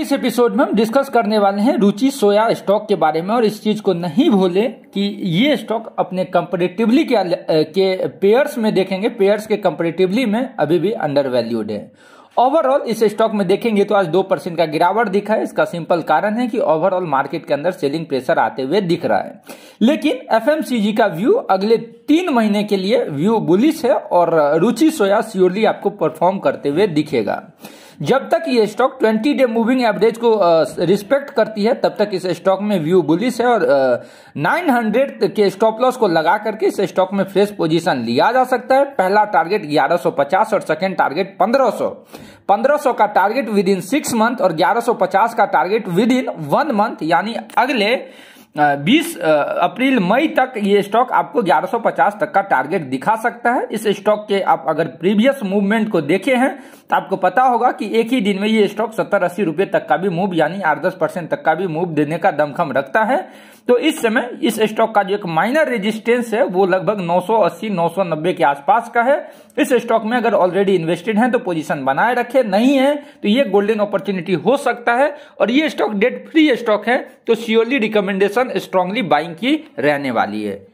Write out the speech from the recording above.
इस एपिसोड में हम डिस्कस करने वाले हैं रुचि सोया स्टॉक के बारे में और इस चीज को नहीं भूले कि ये स्टॉक अपने कंपेरेटिवली के, के पेयर्स में देखेंगे पेयर्स के कंपेरेटिवली में अभी भी अंडर वैल्यूड है ओवरऑल इस स्टॉक में देखेंगे तो आज दो परसेंट का गिरावट दिखा है इसका सिंपल कारण है कि ओवरऑल मार्केट के अंदर सेलिंग प्रेशर आते हुए दिख रहा है लेकिन एफ का व्यू अगले तीन महीने के लिए व्यू बुलिश है और रुचि सोया श्योरली आपको परफॉर्म करते हुए दिखेगा जब तक ये स्टॉक 20 डे मूविंग एवरेज को रिस्पेक्ट करती है तब तक इस स्टॉक में व्यू बुलिस है और नाइन हंड्रेड के स्टॉप लॉस को लगा करके इस स्टॉक में फ्रेश पोजीशन लिया जा सकता है पहला टारगेट 1150 और सेकेंड टारगेट 1500 1500 का target within six month और 1150 का target within one month यानी अगले बीस अप्रैल मई तक ये स्टॉक आपको 1150 तक का टारगेट दिखा सकता है इस स्टॉक के आप अगर प्रीवियस मूवमेंट को देखे हैं तो आपको पता होगा कि एक ही दिन में ये स्टॉक सत्तर अस्सी रुपए तक का भी मूव यानी आठ दस परसेंट तक का भी मूव देने का दमखम रखता है तो इस समय इस स्टॉक का जो एक माइनर रेजिस्टेंस है वो लगभग 980 990 के आसपास का है इस स्टॉक में अगर ऑलरेडी इन्वेस्टेड है तो पोजीशन बनाए रखे नहीं है तो ये गोल्डन अपॉर्चुनिटी हो सकता है और ये स्टॉक डेट फ्री स्टॉक है तो सियोरली रिकमेंडेशन स्ट्रांगली बाइंग की रहने वाली है